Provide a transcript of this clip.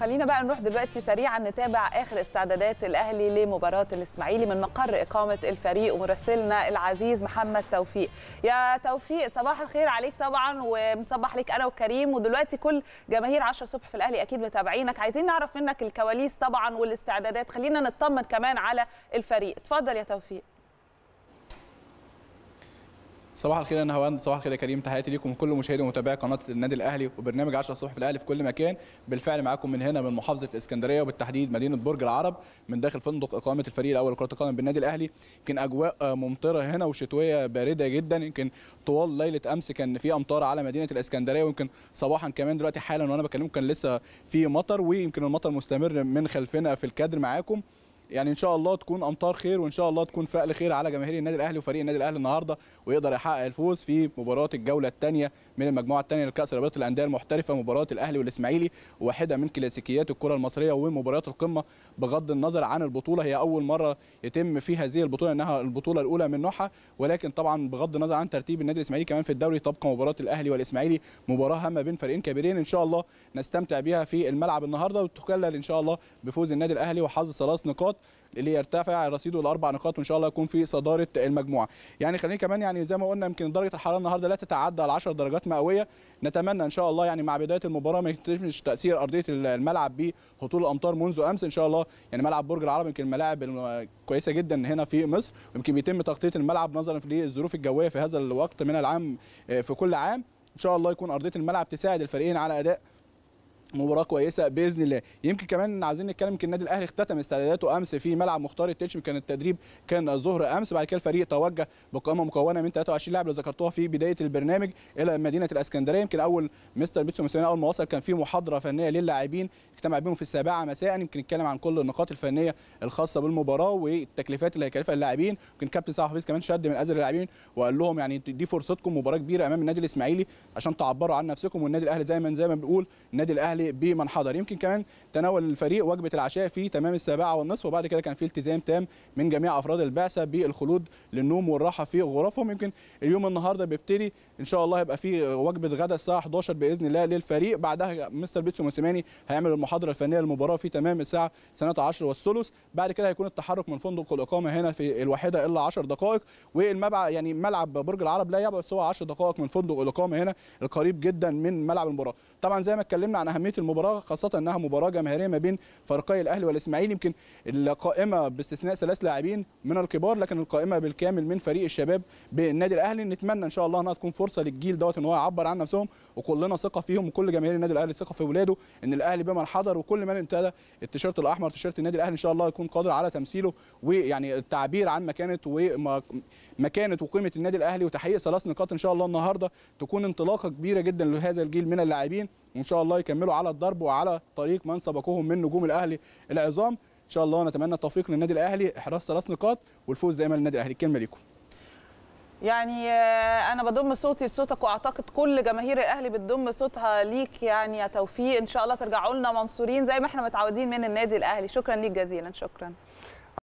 خلينا بقى نروح دلوقتي سريعا نتابع اخر استعدادات الاهلي لمباراه الاسماعيلي من مقر اقامه الفريق ومراسلنا العزيز محمد توفيق يا توفيق صباح الخير عليك طبعا ومصبح ليك انا وكريم ودلوقتي كل جماهير 10 صبح في الاهلي اكيد متابعينك عايزين نعرف منك الكواليس طبعا والاستعدادات خلينا نطمن كمان على الفريق اتفضل يا توفيق صباح الخير يا نهاوند صباح الخير يا كريم تحياتي ليكم كل مشاهدي ومتابعي قناه النادي الاهلي وبرنامج 10 الصبح في الاهلي في كل مكان بالفعل معاكم من هنا من محافظه الاسكندريه وبالتحديد مدينه برج العرب من داخل فندق اقامه الفريق الاول لكره القدم بالنادي الاهلي يمكن اجواء آه، ممطره هنا وشتويه بارده جدا يمكن طوال ليله امس كان في امطار على مدينه الاسكندريه ويمكن صباحا كمان دلوقتي حالا وانا بكلمكم كان لسه في مطر ويمكن المطر مستمر من خلفنا في الكادر معاكم يعني ان شاء الله تكون امطار خير وان شاء الله تكون فقل خير على جماهير النادي الاهلي وفريق النادي الاهلي النهارده ويقدر يحقق الفوز في مباراه الجوله الثانيه من المجموعه الثانيه لكاس رابطه الانديه المحترفه مباراه الاهلي والاسماعيلي واحده من كلاسيكيات الكره المصريه ومباريات القمه بغض النظر عن البطوله هي اول مره يتم في هذه البطوله انها البطوله الاولى من نوعها ولكن طبعا بغض النظر عن ترتيب النادي الاسماعيلي كمان في الدوري تبقى مباراه الاهلي والاسماعيلي مباراه هامه بين فريقين كبيرين ان شاء الله نستمتع بها في الملعب النهارده وتكلل ان شاء الله بفوز النادي الاهلي وحظ ثلاث نقاط ليرتفع رصيده لاربع نقاط وان شاء الله يكون في صداره المجموعه يعني خلينا كمان يعني زي ما قلنا يمكن درجه الحراره النهارده لا تتعدى ال 10 درجات مئويه نتمنى ان شاء الله يعني مع بدايه المباراه ما يتمش تاثير ارضيه الملعب بهطول الامطار منذ امس ان شاء الله يعني ملعب برج العرب يمكن الملاعب كويسه جدا هنا في مصر ويمكن بيتم تغطيه الملعب نظرا للظروف الجويه في هذا الوقت من العام آه، في كل عام ان شاء الله يكون ارضيه الملعب تساعد الفريقين على اداء مباراه كويسه باذن الله يمكن كمان عايزين نتكلم يمكن النادي الاهلي اختتم استعداداته امس في ملعب مختار التتشم كان التدريب كان الظهر امس بعد كده الفريق توجه بقائمه مكونه من 23 لاعب اللي ذكرتوها في بدايه البرنامج الى مدينه الاسكندريه يمكن اول مستر بيتسو مسلمين اول ما وصل كان في محاضره فنيه للاعبين اجتمع بيهم في السابعه مساء يمكن نتكلم عن كل النقاط الفنيه الخاصه بالمباراه والتكليفات اللي هيكلفها اللاعبين يمكن كابتن صلاح حفيظ كمان شد من ازر اللاعبين وقال لهم يعني دي فرصتكم مباراه كبيره امام النادي الاسماعيلي عشان تعبروا عن نفسكم والنادي الاهلي زي ما زي ما بنقول النادي الاهلي الاهلي بمن حضر يمكن كمان تناول الفريق وجبه العشاء في تمام السابعه والنصف وبعد كده كان في التزام تام من جميع افراد البعثه بالخلود للنوم والراحه في غرفهم يمكن اليوم النهارده بيبتدي ان شاء الله هيبقى في وجبه غدا الساعه 11 باذن الله للفريق بعدها مستر بيتسو موسيماني هيعمل المحاضره الفنيه للمباراه في تمام الساعه 12 والثلث بعد كده هيكون التحرك من فندق الاقامه هنا في الواحده الا 10 دقائق والملعب يعني ملعب برج العرب لا يبعد سوى 10 دقائق من فندق الاقامه هنا القريب جدا من ملعب المباراه طبعا زي ما اتكلمنا عن اهميه اهميه المباراه خاصه انها مباراه جماهيريه ما بين فريقي الاهلي والاسماعيلي يمكن القائمه باستثناء ثلاث لاعبين من الكبار لكن القائمه بالكامل من فريق الشباب بالنادي الاهلي نتمنى ان شاء الله انها تكون فرصه للجيل دوت ان هو يعبر عن نفسهم وكلنا ثقه فيهم وكل جماهير النادي الاهلي ثقه في ولاده ان الاهلي بمن حضر وكل من ابتدى التيشيرت الاحمر تيشيرت النادي الاهلي ان شاء الله يكون قادر على تمثيله ويعني التعبير عن مكانه ومكانه وقيمه النادي الاهلي وتحقيق ثلاث نقاط ان شاء الله النهارده تكون انطلاقه كبيره جدا لهذا الجيل من اللاعبين وان شاء الله يكملوا على الضرب وعلى طريق من سبقوهم من نجوم الاهلي العظام ان شاء الله نتمنى التوفيق للنادي الاهلي احراز ثلاث نقاط والفوز دائما للنادي الاهلي الكلمه ليكم يعني آه، انا بضم صوتي لصوتك واعتقد كل جماهير الاهلي بتضم صوتها ليك يعني يا توفيق ان شاء الله ترجعوا لنا منصورين زي ما احنا متعودين من النادي الاهلي شكرا ليك جزيلا شكرا